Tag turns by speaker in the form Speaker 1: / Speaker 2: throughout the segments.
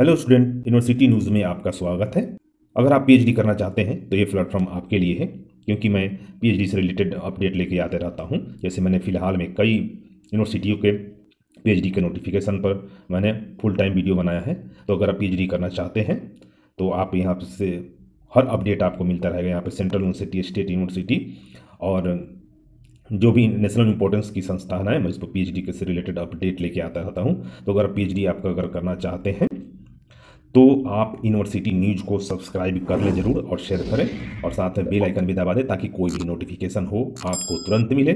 Speaker 1: hello student university news में आपका स्वागत है अगर आप पीएचडी करना चाहते हैं तो ये प्लेटफॉर्म आपके लिए है क्योंकि मैं पीएचडी से रिलेटेड अपडेट लेके आते रहता हूँ जैसे मैंने फ़िलहाल में कई यूनिवर्सिटियों के पीएचडी के नोटिफिकेशन पर मैंने फुल टाइम वीडियो बनाया है तो अगर आप पी करना चाहते हैं तो आप यहाँ से हर अपडेट आपको मिलता रहेगा यहाँ पर सेंट्रल यूनिवर्सिटी स्टेट यूनिवर्सिटी और जो भी नेशनल इंपॉर्टेंस की संस्थान है मैं इस पर पी के से रिलेटेड अपडेट लेके आता रहता हूँ तो अगर पी आपका अगर करना चाहते हैं तो आप यूनिवर्सिटी न्यूज को सब्सक्राइब कर लें जरूर और शेयर करें और साथ में बेल आइकन भी दबा दें ताकि कोई भी नोटिफिकेशन हो आपको तुरंत मिले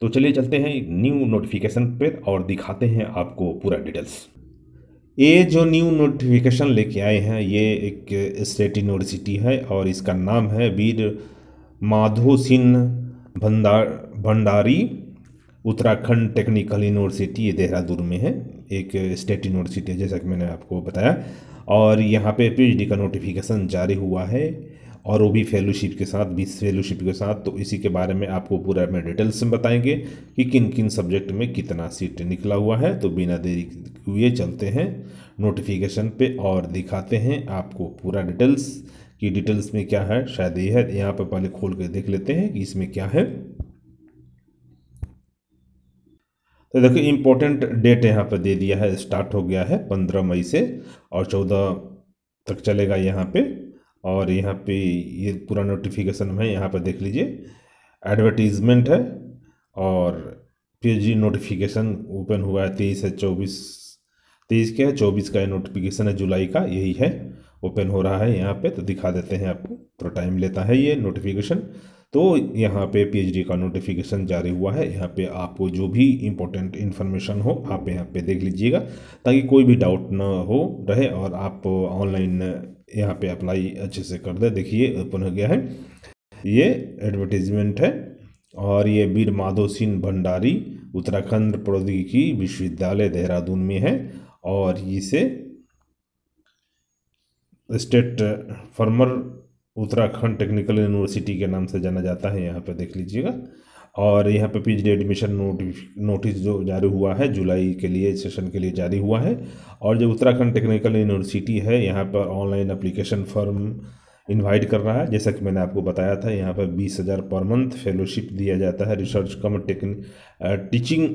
Speaker 1: तो चलिए चलते हैं न्यू नोटिफिकेशन पर और दिखाते हैं आपको पूरा डिटेल्स ये जो न्यू नोटिफिकेशन लेके आए हैं ये एक स्टेट यूनिवर्सिटी है और इसका नाम है वीर माधो सिंह भंडार भंडारी उत्तराखंड टेक्निकल यूनिवर्सिटी ये देहरादून में है एक स्टेट यूनिवर्सिटी है जैसा कि मैंने आपको बताया और यहाँ पे पीएचडी का नोटिफिकेशन जारी हुआ है और वो भी फेलोशिप के साथ बीस फेलोशिप के साथ तो इसी के बारे में आपको पूरा मैं डिटेल्स में बताएंगे कि किन किन सब्जेक्ट में कितना सीट निकला हुआ है तो बिना देरी हुए चलते हैं नोटिफिकेशन पे और दिखाते हैं आपको पूरा डिटेल्स कि डिटेल्स में क्या है शायद ये है यहाँ पर पहले खोल कर देख लेते हैं कि इसमें क्या है तो देखो इम्पोर्टेंट डेट यहाँ पर दे दिया है स्टार्ट हो गया है पंद्रह मई से और चौदह तक चलेगा यहाँ पे और यहाँ पे ये पूरा नोटिफिकेशन है यहाँ पर देख लीजिए एडवर्टीज़मेंट है और पी नोटिफिकेशन ओपन हुआ है तेईस है चौबीस तेईस के है चौबीस का ये नोटिफिकेशन है जुलाई का यही है ओपन हो रहा है यहाँ पे तो दिखा देते हैं आपको थोड़ा टाइम लेता है ये नोटिफिकेशन तो यहाँ पे पीएचडी का नोटिफिकेशन जारी हुआ है यहाँ पे आपको जो भी इम्पोर्टेंट इन्फॉर्मेशन हो आप यहाँ पे देख लीजिएगा ताकि कोई भी डाउट ना हो रहे और आप ऑनलाइन यहाँ पे अप्लाई अच्छे से कर दें देखिए ओपन हो गया है ये एडवर्टीजमेंट है और ये वीर माधो सिंह भंडारी उत्तराखंड प्रौद्योगिकी विश्वविद्यालय देहरादून में है और इसे state farmer Uttarakhand technical university के नाम से जाना जाता है यहाँ पर देख लीजिएगा और यहाँ पे पी एडमिशन नोटिस जो जारी हुआ है जुलाई के लिए सेशन के लिए जारी हुआ है और जो उत्तराखंड टेक्निकल यूनिवर्सिटी है यहाँ पर ऑनलाइन अप्लीकेशन फॉर्म इनवाइट कर रहा है जैसा कि मैंने आपको बताया था यहाँ पर बीस हज़ार पर मंथ फेलोशिप दिया जाता है रिसर्च कम टेक्न टीचिंग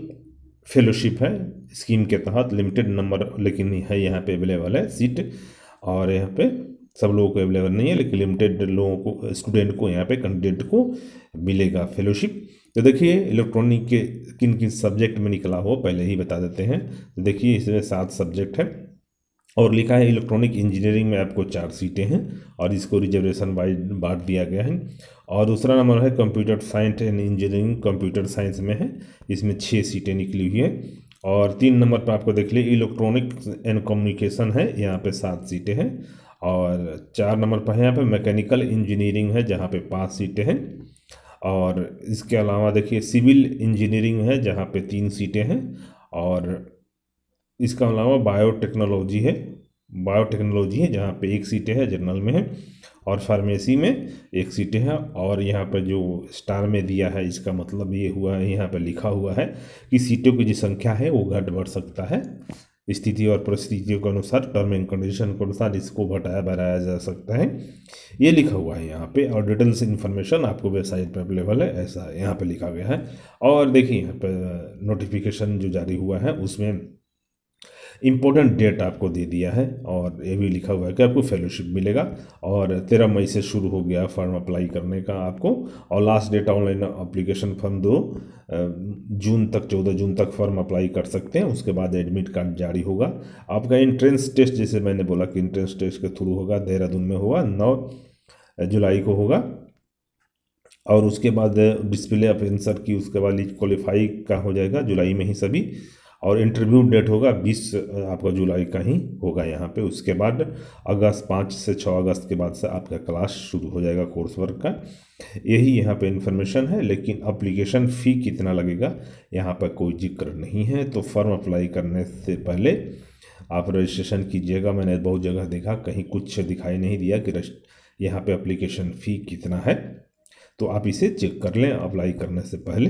Speaker 1: फेलोशिप है स्कीम के तहत लिमिटेड नंबर लेकिन है यहाँ पे अवेलेबल है सीट और यहाँ पे सब लोगों को अवेलेबल नहीं है लेकिन लिमिटेड लोगों को स्टूडेंट को यहाँ पे कैंडिडेट को मिलेगा फेलोशिप तो देखिए इलेक्ट्रॉनिक के किन किन सब्जेक्ट में निकला हो पहले ही बता देते हैं तो देखिए इसमें सात सब्जेक्ट है और लिखा है इलेक्ट्रॉनिक इंजीनियरिंग में आपको चार सीटें हैं और इसको रिजर्वेशन वाइज बांट दिया गया है और दूसरा नंबर है computer science and engineering computer science में है इसमें छः सीटें निकली हुई है और तीन नंबर पर आपको देख लिए इलेक्ट्रॉनिक एंड कम्युनिकेशन है यहाँ पे सात सीटें हैं और चार नंबर पर है यहाँ पे मैकेनिकल इंजीनियरिंग है जहाँ पे पाँच सीटें हैं और इसके अलावा देखिए सिविल इंजीनियरिंग है जहाँ पे तीन सीटें हैं और इसके अलावा बायोटेक्नोलॉजी है बायोटेक्नोलॉजी है जहाँ पे एक सीटें हैं जनरल में है और फार्मेसी में एक सीटें हैं और यहाँ पर जो स्टार में दिया है इसका मतलब ये हुआ है यहाँ पर लिखा हुआ है कि सीटों की जो संख्या है वो घट बढ़ सकता है स्थिति और परिस्थितियों के अनुसार टर्म एंड कंडीशन के अनुसार इसको घटाया बढ़ाया जा सकता है ये लिखा हुआ है यहाँ पे और डिटेल्स इन्फॉर्मेशन आपको वेबसाइट पे अवेलेबल है ऐसा यहाँ पे लिखा गया है और देखिए यहाँ पर नोटिफिकेशन जो जारी हुआ है उसमें इम्पोर्टेंट डेट आपको दे दिया है और ये भी लिखा हुआ है कि आपको फेलोशिप मिलेगा और तेरह मई से शुरू हो गया फॉर्म अप्लाई करने का आपको और last date online application form दो जून तक चौदह जून तक फॉर्म अप्लाई कर सकते हैं उसके बाद एडमिट कार्ड जारी होगा आपका इंट्रेंस टेस्ट जैसे मैंने बोला कि इंट्रेंस टेस्ट के थ्रू होगा देहरादून में होगा नौ जुलाई को होगा और उसके बाद डिस्प्ले अपेंसर की उसके बाद क्वालिफाई का हो जाएगा जुलाई में ही सभी और इंटरव्यू डेट होगा बीस आपका जुलाई का ही होगा यहाँ पे उसके बाद अगस्त पाँच से छः अगस्त के बाद से आपका क्लास शुरू हो जाएगा कोर्स वर्क का यही यहाँ पे इन्फॉर्मेशन है लेकिन अप्लीकेशन फ़ी कितना लगेगा यहाँ पर कोई जिक्र नहीं है तो फॉर्म अप्लाई करने से पहले आप रजिस्ट्रेशन कीजिएगा मैंने बहुत जगह देखा कहीं कुछ दिखाई नहीं दिया कि यहाँ पर अप्लीकेशन फ़ी कितना है तो आप इसे चेक कर लें अप्लाई करने से पहले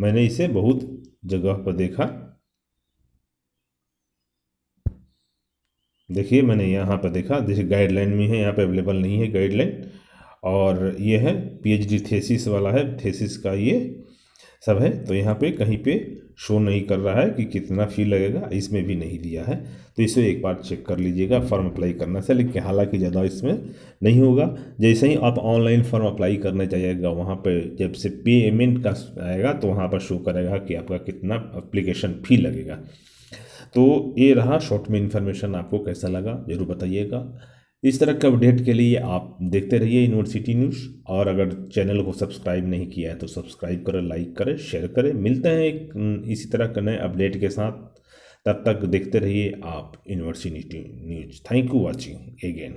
Speaker 1: मैंने इसे बहुत जगह पर देखा देखिए मैंने यहाँ पर देखा जैसे गाइडलाइन में है यहाँ पे अवेलेबल नहीं है गाइडलाइन और ये है पीएचडी थेसिस वाला है थेसिस का ये सब है तो यहाँ पे कहीं पे शो नहीं कर रहा है कि कितना फ़ी लगेगा इसमें भी नहीं दिया है तो इसे एक बार चेक कर लीजिएगा फॉर्म अप्लाई करने से लेकिन हालांकि ज़्यादा इसमें नहीं होगा जैसे ही आप ऑनलाइन फॉर्म अप्लाई करने जाइएगा वहाँ पर जब से पेमेंट का आएगा तो वहाँ पर शो करेगा कि आपका कितना अप्लीकेशन फ़ी लगेगा तो ये रहा शॉर्ट में इन्फॉर्मेशन आपको कैसा लगा ज़रूर बताइएगा इस तरह के अपडेट के लिए आप देखते रहिए यूनिवर्सिटी न्यूज़ और अगर चैनल को सब्सक्राइब नहीं किया है तो सब्सक्राइब करें लाइक करें शेयर करें मिलते हैं एक इसी तरह के नए अपडेट के साथ तब तक देखते रहिए आप university news thank you watching eigen